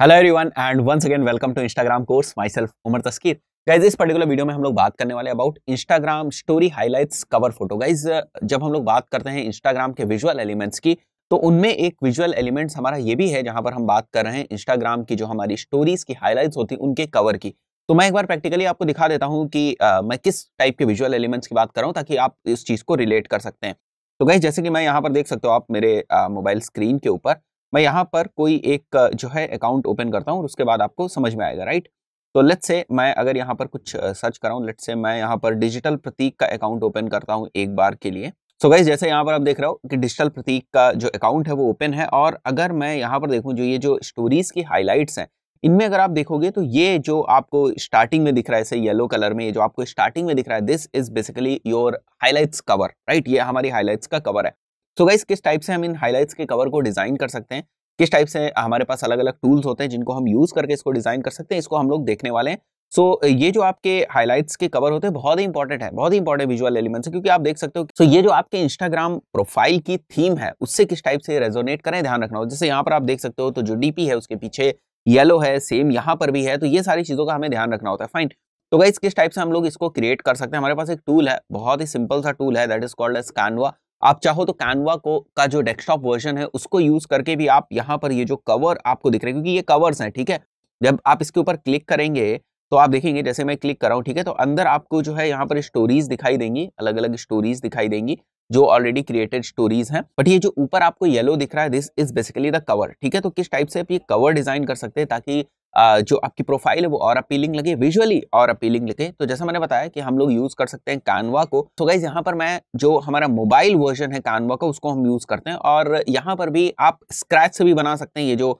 hello everyone and once again welcome to Instagram course myself Umar Taskeer guys इस particular video में हम लोग बात करने वाले about Instagram story highlights cover photo guys जब हम लोग बात करते हैं इंस्टाग्राम के विजुअल एलिमेंट्स की तो उनमें एक विजुअल एलिमेंट्स हमारा ये भी है जहां पर हम बात कर रहे हैं इंस्टाग्राम की जो हमारी स्टोरीज की हाईलाइट्स होती है उनके कवर की तो मैं एक बार प्रैक्टिकली आपको दिखा देता हूँ कि आ, मैं किस टाइप के विजुअल एलिमेंट्स की बात कर रहा हूँ ताकि आप इस चीज़ को रिलेट कर सकते हैं तो गाइज जैसे कि मैं यहाँ पर देख सकते हो आप मेरे मोबाइल स्क्रीन के ऊपर मैं यहाँ पर कोई एक जो है अकाउंट ओपन करता हूँ और उसके बाद आपको समझ में आएगा राइट तो लेट से मैं अगर यहाँ पर कुछ सर्च कर रहा हूँ से मैं यहाँ पर डिजिटल प्रतीक का अकाउंट ओपन करता हूँ एक बार के लिए सो so गाइज जैसे यहाँ पर आप देख रहे हो कि डिजिटल प्रतीक का जो अकाउंट है वो ओपन है और अगर मैं यहाँ पर देखूँ जो ये जो स्टोरीज की हाईलाइट्स हैं इनमें अगर आप देखोगे तो ये जो आपको स्टार्टिंग में दिख रहा है ऐसे येलो कलर में ये जो आपको स्टार्टिंग में दिख रहा है this is basically your highlights cover right ये हमारी हाईलाइट्स का कवर है सो गाइस किस टाइप से हम इन हाईलाइट्स के कवर को डिज़ाइन कर सकते हैं किस टाइप से हमारे पास अलग अलग टूल्स होते हैं जिनको हम यूज़ करके इसको डिज़ाइन कर सकते हैं इसको हम लोग देखने वाले हैं सो so, ये जो आपके हाईलाइट्स के कवर होते हैं बहुत ही इंपॉर्टेंट है बहुत ही इंपॉर्टेंट विजुअल एलिमेंट्स है क्योंकि आप देख सकते हो सो so, ये जो आपके इंस्टाग्राम प्रोफाइल की थीम है उससे किस टाइप से रेजोनेट करें ध्यान रखना हो जैसे यहाँ पर आप देख सकते हो तो जो डीपी है उसके पीछे येलो है सेम यहाँ पर भी है तो ये सारी चीज़ों का हमें ध्यान रखना होता है फाइन तो गाइस किस टाइप से हम लोग इसको क्रिएट कर सकते हैं हमारे पास एक टूल है बहुत ही सिंपल सा टूल है that is called as Canva आप चाहो तो कैनवा को का जो डेस्कटॉप वर्जन है उसको यूज करके भी आप यहाँ पर ये जो कवर आपको दिख रहे हैं क्योंकि ये कवर्स हैं ठीक है जब आप इसके ऊपर क्लिक करेंगे तो आप देखेंगे जैसे मैं क्लिक कर रहा हूँ ठीक है तो अंदर आपको जो है यहाँ पर स्टोरीज दिखाई देंगी अलग अलग स्टोरीज दिखाई देंगी जो ऑलरेडी क्रिएटेड स्टोरीज हैं बट ये जो ऊपर आपको येलो दिख रहा है this is basically the cover ठीक है तो किस टाइप से आप ये कवर डिजाइन कर सकते हैं ताकि जो आपकी प्रोफाइल है वो और अपीलिंग लगे विजुअली और अपीलिंग लगे तो जैसा मैंने बताया कि हम लोग यूज़ कर सकते हैं कानवा को तो गाइज यहाँ पर मैं जो हमारा मोबाइल वर्जन है कानवा का उसको हम यूज़ करते हैं और यहाँ पर भी आप स्क्रैच से भी बना सकते हैं ये जो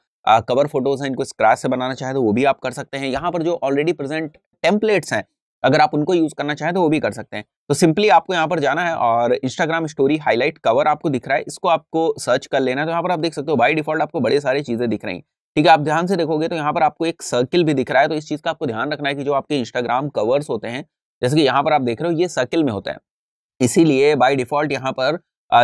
कवर फोटोज हैं इनको स्क्रैच से बनाना चाहे तो वो भी आप कर सकते हैं यहाँ पर जो ऑलरेडी प्रेजेंट टेम्पलेट्स हैं अगर आप उनको यूज़ करना चाहें तो वो भी कर सकते हैं तो सिंपली आपको यहाँ पर जाना है और इंस्टाग्राम स्टोरी हाईलाइट कवर आपको दिख रहा है इसको आपको सर्च कर लेना है तो यहाँ पर आप देख सकते हो बाई डिफॉल्ट आपको बड़े सारी चीज़ें दिख रही हैं ठीक है आप ध्यान से देखोगे तो यहाँ पर आपको एक सर्किल भी दिख रहा है तो इस चीज़ का आपको ध्यान रखना है कि जो आपके इंस्टाग्राम कवर्स होते हैं जैसे कि यहाँ पर आप देख रहे हो ये सर्किल में होता है इसीलिए बाय डिफॉल्ट यहाँ पर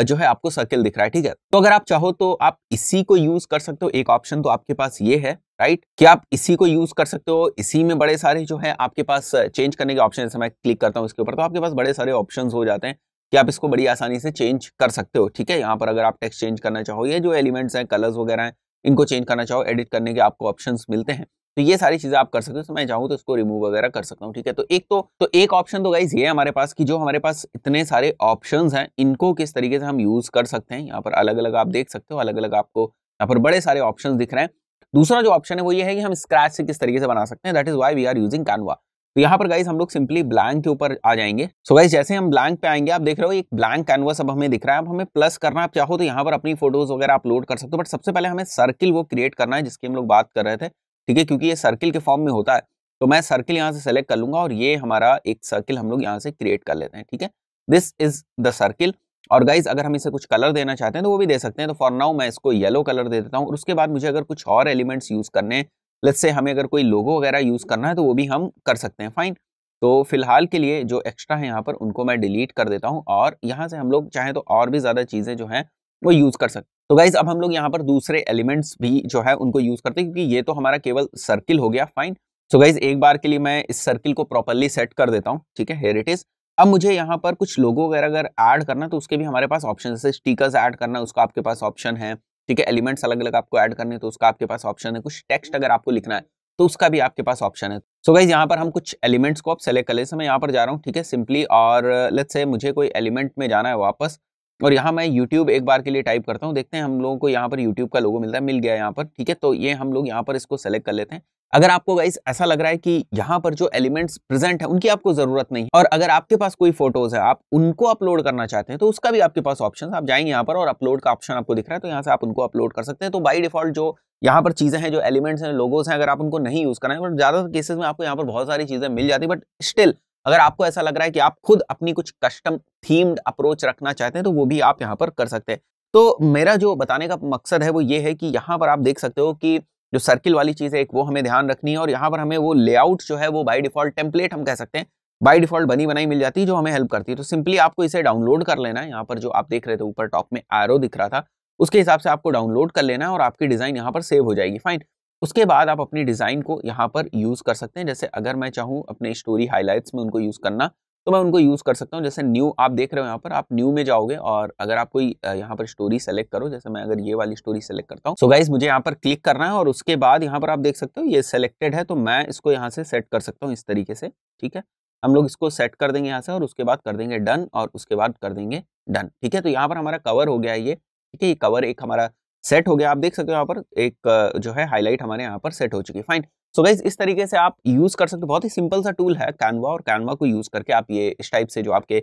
जो है आपको सर्किल दिख रहा है ठीक है तो अगर आप चाहो तो आप इसी को यूज कर सकते हो एक ऑप्शन तो आपके पास ये है राइट कि आप इसी को यूज कर सकते हो इसी में बड़े सारे जो है आपके पास चेंज करने के ऑप्शन जैसे मैं क्लिक करता हूँ इसके ऊपर तो आपके पास बड़े सारे ऑप्शन हो जाते हैं कि आप इसको बड़ी आसानी से चेंज कर सकते हो ठीक है यहाँ पर अगर आप टेक्स चेंज करना चाहो ये जो एलिमेंट्स हैं कलर्स वगैरह हैं इनको चेंज करना चाहो एडिट करने के आपको ऑप्शन मिलते हैं तो ये सारी चीज़ें आप कर सकते हो तो मैं चाहूँ तो इसको रिमूव वगैरह कर सकता हूँ ठीक है तो एक तो तो एक ऑप्शन तो गाइज ये हमारे पास कि जो हमारे पास इतने सारे ऑप्शंस हैं इनको किस तरीके से हम यूज़ कर सकते हैं यहाँ पर अलग अलग आप देख सकते हो अलग अलग आपको यहाँ पर बड़े सारे ऑप्शन दिख रहे हैं दूसरा जो ऑप्शन है वो ये है कि हम स्क्रैच से किस तरीके से बना सकते हैं that is why we are using Canva तो यहाँ पर गाइज हम लोग सिंपली ब्लैंक के ऊपर आ जाएंगे सो so गाइज जैसे हम ब्लैंक पे आएंगे आप देख रहे हो एक ब्लैंक कैनवस अब हमें दिख रहा है अब हमें प्लस करना आप चाहो तो यहाँ पर अपनी फोटोज वगैरह अपलोड कर सकते हो बट सबसे पहले हमें सर्किल वो क्रिएट करना है जिसकी हम लोग बात कर रहे थे ठीक है क्योंकि ये सर्किल के फॉर्म में होता है तो मैं सर्किल यहाँ से सेलेक्ट कर लूंगा और ये हमारा एक सर्किल हम लोग यहाँ से क्रिएट कर लेते हैं ठीक है दिस इज द सर्किल और गाइज अगर हम इसे कुछ कलर देना चाहते हैं तो वो भी दे सकते हैं तो फॉर नाउ मैं इसको येलो कलर दे देता हूँ और उसके बाद मुझे अगर कुछ और एलिमेंट्स यूज करने हैं लेट्स से हमें अगर कोई लोगो वगैरह यूज करना है तो वो भी हम कर सकते हैं फाइन तो फिलहाल के लिए जो एक्स्ट्रा है यहाँ पर उनको मैं डिलीट कर देता हूँ और यहाँ से हम लोग चाहें तो और भी ज़्यादा चीज़ें जो हैं वो यूज़ कर सकते तो गाइज अब हम लोग यहाँ पर दूसरे एलिमेंट्स भी जो है उनको यूज़ करते हैं क्योंकि ये तो हमारा केवल सर्किल हो गया फाइन सो गाइज एक बार के लिए मैं इस सर्किल को प्रॉपरली सेट कर देता हूँ ठीक है हेयर इट इज़ अब मुझे यहाँ पर कुछ लोगो वगैरह अगर ऐड करना तो उसके भी हमारे पास ऑप्शन जैसे स्टिकर्स ऐड करना उसका आपके पास ऑप्शन है ठीक है एलिमेंट्स अलग अलग आपको ऐड करने तो उसका आपके पास ऑप्शन है कुछ टेक्स्ट अगर आपको लिखना है तो उसका भी आपके पास ऑप्शन है सो गाइज यहाँ पर हम कुछ एलिमेंट्स को आप सेलेक्ट कर ले मैं यहाँ पर जा रहा हूँ ठीक है सिंपली और लेट्स से मुझे कोई एलिमेंट में जाना है वापस और यहाँ मैं YouTube एक बार के लिए टाइप करता हूँ देखते हैं हम लोगों को यहाँ पर YouTube का लोगो मिलता है मिल गया यहाँ पर ठीक है तो ये हम लोग यहाँ पर इसको सेलेक्ट कर लेते हैं अगर आपको गाइस ऐसा लग रहा है कि यहाँ पर जो एलिमेंट्स प्रेजेंट है उनकी आपको जरूरत नहीं और अगर आपके पास कोई फोटोज है आप उनको अपलोड करना चाहते हैं तो उसका भी आपके पास ऑप्शन आप जाएंगे यहाँ पर और अपलोड का ऑप्शन आपको दिख रहा है तो यहाँ से आप उनको अपलोड कर सकते हैं तो बाई डिफॉल्ट जो यहाँ पर चीज़ें हैं जो एलिमेंट्स हैं लोगोस हैं अगर आप उनको नहीं यूज़ है बट ज़्यादातर केसेस में आपको यहाँ पर बहुत सारी चीज़ें मिल जाती बट स्टिल अगर आपको ऐसा लग रहा है कि आप खुद अपनी कुछ कस्टम थीम्ड अप्रोच रखना चाहते हैं तो वो भी आप यहाँ पर कर सकते हैं तो मेरा जो बताने का मकसद है वो ये है कि यहाँ पर आप देख सकते हो कि जो सर्किल वाली चीज़ है एक वो हमें ध्यान रखनी है और यहाँ पर हमें वो लेआउट जो है वो बाई डिफॉल्ट टेम्पलेट हम कह सकते हैं बाई डिफॉल्ट बनी बनाई मिल जाती है जो हमें हेल्प करती है तो सिंपली आपको इसे डाउनलोड कर लेना है यहाँ पर जो आप देख रहे थे ऊपर टॉप में आरो दिख रहा था उसके हिसाब से आपको डाउनलोड कर लेना है और आपकी डिज़ाइन यहाँ पर सेव हो जाएगी फाइन उसके बाद आप अपनी डिज़ाइन को यहाँ पर यूज़ कर सकते हैं जैसे अगर मैं चाहूँ अपने स्टोरी हाईलाइट्स में उनको यूज़ करना तो मैं उनको यूज़ कर सकता हूँ जैसे न्यू आप देख रहे हो यहाँ पर आप न्यू में जाओगे और अगर आप कोई यहाँ पर स्टोरी सेलेक्ट करो जैसे मैं अगर ये वाली स्टोरी सेलेक्ट करता हूँ सो गाइज मुझे यहाँ पर क्लिक करना है और उसके बाद यहाँ पर आप देख सकते हो ये सेलेक्टेड है तो मैं इसको यहाँ से सेट कर सकता हूँ इस तरीके से ठीक है हम लोग इसको सेट कर देंगे यहाँ से और उसके बाद कर देंगे डन और उसके बाद कर देंगे डन ठीक है तो यहाँ पर हमारा कवर हो गया ये ठीक है ये कवर एक हमारा सेट हो गया आप देख सकते हो यहाँ पर एक जो है हाईलाइट हमारे यहाँ पर सेट हो चुकी है फाइन सो गाइज इस तरीके से आप यूज कर सकते हो बहुत ही सिंपल सा टूल है कैनवा और कैनवा को यूज करके आप ये इस टाइप से जो आपके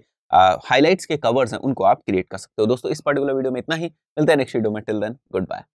हाईलाइट्स के कवर्स हैं उनको आप क्रिएट कर सकते हो दोस्तों इस पर्टिकुलर वीडियो में इतना ही मिलते हैं नेक्स्ट वीडियो में टिल देन गुड बाय